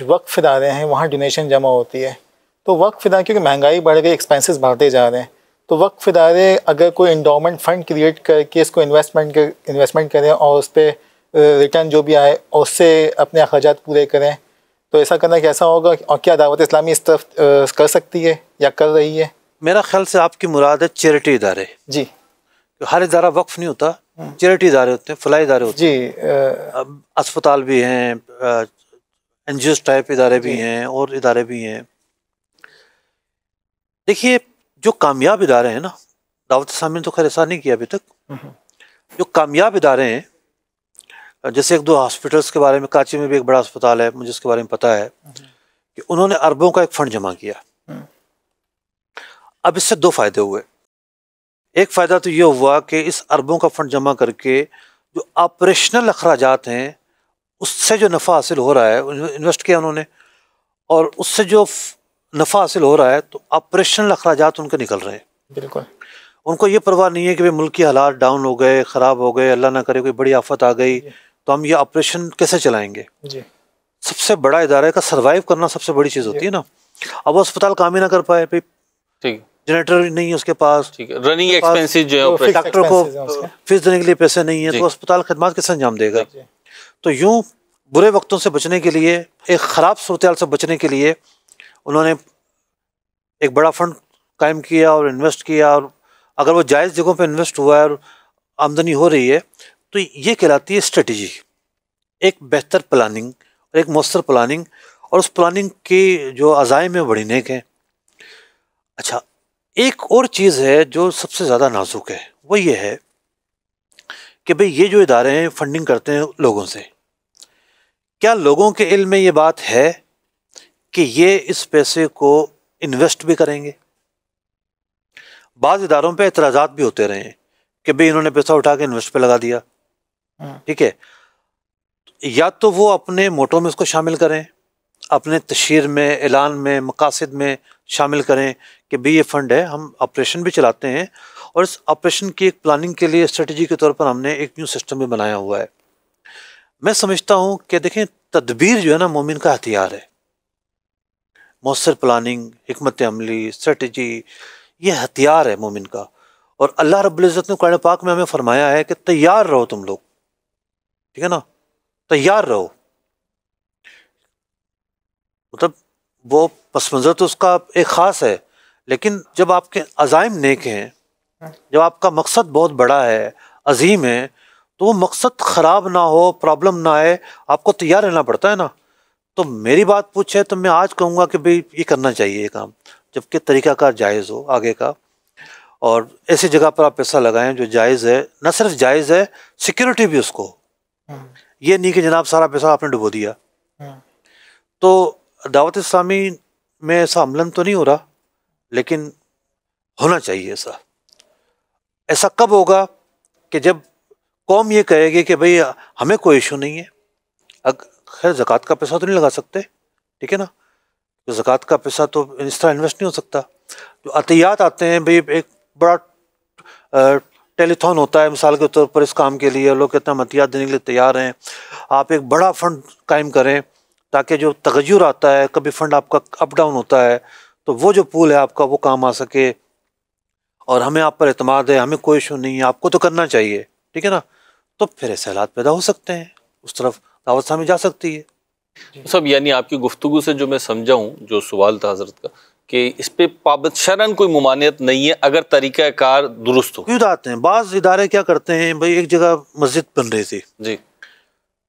जो वक्फ इदारे हैं वहाँ डोनेशन जमा होती है तो वक्फ इदारे क्योंकि महंगाई बढ़ गई एक्सपेंसेस बढ़ते जा रहे हैं तो वक्फ इदारे अगर कोई इंडोमेंट फंड क्रिएट करके इसको इन्वेस्टमेंट कर इन्वेस्टमेंट करें और उस पर रिटर्न जो भी आए उससे अपने अखराज पूरे करें तो ऐसा करना कैसा होगा और क्या दावत इस्लामी इस तरफ कर सकती है या कर रही है मेरा ख्याल से आपकी मुराद है चैरिटी इदारे जी हर इदारा वक्फ नहीं होता चैरिटी हम्म। इदारे होते हैं फलाई इदारे होते हैं जी अस्पताल भी हैं एन जी टाइप इदारे भी हैं और इदारे भी हैं देखिए जो कामयाब इदारे हैं ना दावत सामने ने तो खैर ऐसा नहीं किया अभी तक जो कामयाब इदारे हैं जैसे एक दो हॉस्पिटल्स के बारे में काची में भी एक बड़ा अस्पताल है मुझे इसके बारे में पता है कि उन्होंने अरबों का एक फंड जमा किया हम्म। अब इससे दो फायदे हुए एक फ़ायदा तो ये हुआ कि इस अरबों का फंड जमा करके जो ऑपरेशनल अखराजात हैं उससे जो नफ़ा हासिल हो रहा है इन्वेस्ट किया उन्होंने और उससे जो नफ़ा हासिल हो रहा है तो ऑपरेशनल अखराज उनके निकल रहे हैं बिल्कुल उनको ये परवाह नहीं है कि भाई मुल्क के हालात डाउन हो गए ख़राब हो गए अल्लाह ना करे कोई बड़ी आफत आ गई तो हम ये ऑपरेशन कैसे चलाएंगे जी सबसे बड़ा इदारा का सर्वाइव करना सबसे बड़ी चीज़ होती है ना अब वो अस्पताल काम ही ना कर पाए भाई ठीक जनरेटर नहीं है उसके पास रनिंग एक्सपेंसेस जो है डॉक्टर को फीस देने के लिए पैसे नहीं है तो अस्पताल खदमात कैसे अंजाम देगा तो यूँ बुरे वक्तों से बचने के लिए एक ख़राब सूरत से बचने के लिए उन्होंने एक बड़ा फंड कायम किया और इन्वेस्ट किया और अगर वो जायज़ जगहों पे इन्वेस्ट हुआ है और आमदनी हो रही है तो ये कहलाती है स्ट्रेटजी एक बेहतर प्लानिंग एक मौसर प्लानिंग और उस प्लानिंग की जो अज़ायम है बड़ी नेक है अच्छा एक और चीज़ है जो सबसे ज़्यादा नाजुक है वो ये है कि भाई ये जो इदारे हैं फंडिंग करते हैं लोगों से क्या लोगों के इल्म में ये बात है कि ये इस पैसे को इन्वेस्ट भी करेंगे बाज़ इदारों पर एतराज भी होते रहे हैं कि भाई इन्होंने पैसा उठा के इन्वेस्ट पे लगा दिया हाँ। ठीक है या तो वो अपने मोटो में इसको शामिल करें अपने तशहर में ऐलान में मकासद में शामिल करें कि भाई ये फ़ंड है हम ऑपरेशन भी चलाते हैं और इस ऑपरेशन की एक प्लानिंग के लिए स्ट्रेटजी के तौर पर हमने एक न्यू सिस्टम भी बनाया हुआ है मैं समझता हूँ कि देखें तदबीर जो है ना मोमिन का हथियार है मौसर प्लानिंग हमत अमली स्ट्रेटजी ये हथियार है मोमिन का और अल्लाह रब्ज़त ने कर्ण पाक में हमें फरमाया है कि तैयार रहो तुम लोग ठीक है ना तैयार रहो मतलब वो पस मंज़र तो उसका एक ख़ास है लेकिन जब आपके अज़ाइम नेक हैं जब आपका मकसद बहुत बड़ा है अजीम है तो वो मकसद ख़राब ना हो प्रॉब्लम ना आए आपको तैयार रहना पड़ता है ना तो मेरी बात पूछे तो मैं आज कहूँगा कि भाई ये करना चाहिए ये काम जबकि तरीक़ाकार जायज़ हो आगे का और ऐसी जगह पर आप पैसा लगाएं जो जायज़ है न सिर्फ जायज़ है सिक्योरिटी भी उसको हाँ। ये नहीं कि जनाब सारा पैसा आपने डुबो दिया हाँ। तो दावत इस्लामी में ऐसा अमलन तो नहीं हो रहा लेकिन होना चाहिए ऐसा ऐसा कब होगा कि जब कौम ये कहेगी कि भाई हमें कोई इशू नहीं है अग खैर ज़क़़त का पैसा तो नहीं लगा सकते ठीक है ना तो ज़क़़त का पैसा तो इस तरह इन्वेस्ट नहीं हो सकता जो अतियात आते हैं भाई एक बड़ा टेलीथॉन होता है मिसाल के तौर पर इस काम के लिए लोग कितना अतियात देने के लिए तैयार हैं आप एक बड़ा फंड कायम करें ताकि जो तगजर आता है कभी फंड आपका अप डाउन होता है तो वो जो पूल है आपका वो काम आ सके और हमें आप पर अतमाद है हमें कोई इशू नहीं है आपको तो करना चाहिए ठीक है ना तो फिर ऐसे हालात पैदा हो सकते हैं उस तरफ दावत सामने जा सकती है सब यानी आपकी गुफ्तु से जो मैं समझा हूँ जो सवाल था हजरत का कि इस पर पाबंद शरण कोई ममानियत नहीं है अगर तरीक़ाकार दुरुस्त हो क्यों आते हैं बाज़ इदारे क्या करते हैं भाई एक जगह मस्जिद बन रही थी जी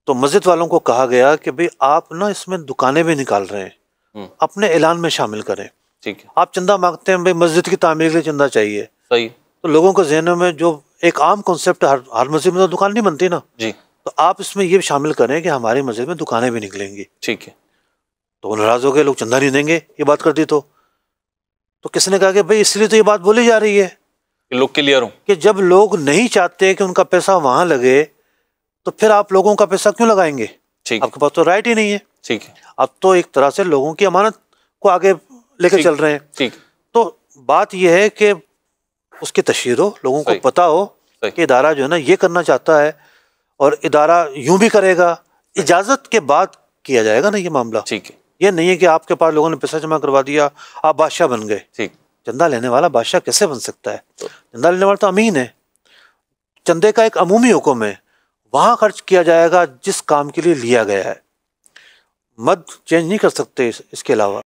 तो मस्जिद वालों को कहा गया कि भाई आप ना इसमें दुकानें भी निकाल रहे हैं हम्म। अपने ऐलान में शामिल करें ठीक है आप चंदा मांगते हैं भाई मस्जिद की तामीर के लिए चंदा चाहिए सही तो लोगों के जहनों में जो एक आम कॉन्सेप्ट हर हर मस्जिद में तो दुकान नहीं बनती ना जी तो आप इसमें ये शामिल करें कि हमारी मस्जिद में दुकानें भी निकलेंगी ठीक है तो वो नाराज़ हो गए लोग चंदा नहीं देंगे ये बात कर दी तो तो किसने कहा कि भाई इसलिए तो ये बात बोली जा रही है लोग क्लियर हूँ कि जब लोग नहीं चाहते कि उनका पैसा वहाँ लगे तो फिर आप लोगों का पैसा क्यों लगाएंगे आपके पास तो राइट ही नहीं है ठीक है आप तो एक तरह से लोगों की अमानत को आगे लेकर चल रहे हैं ठीक तो बात यह है कि उसकी तशहर हो लोगों को पता हो कि इदारा जो है ना ये करना चाहता है और इदारा यूं भी करेगा इजाजत के बाद किया जाएगा ना ये मामला ठीक है ये नहीं है कि आपके पास लोगों ने पैसा जमा करवा दिया आप बादशाह बन गए ठीक चंदा लेने वाला बादशाह कैसे बन सकता है तो चंदा लेने वाला तो अमीन है चंदे का एक अमूमी हुक्म है वहाँ खर्च किया जाएगा जिस काम के लिए लिया गया है मद चेंज नहीं कर सकते इसके अलावा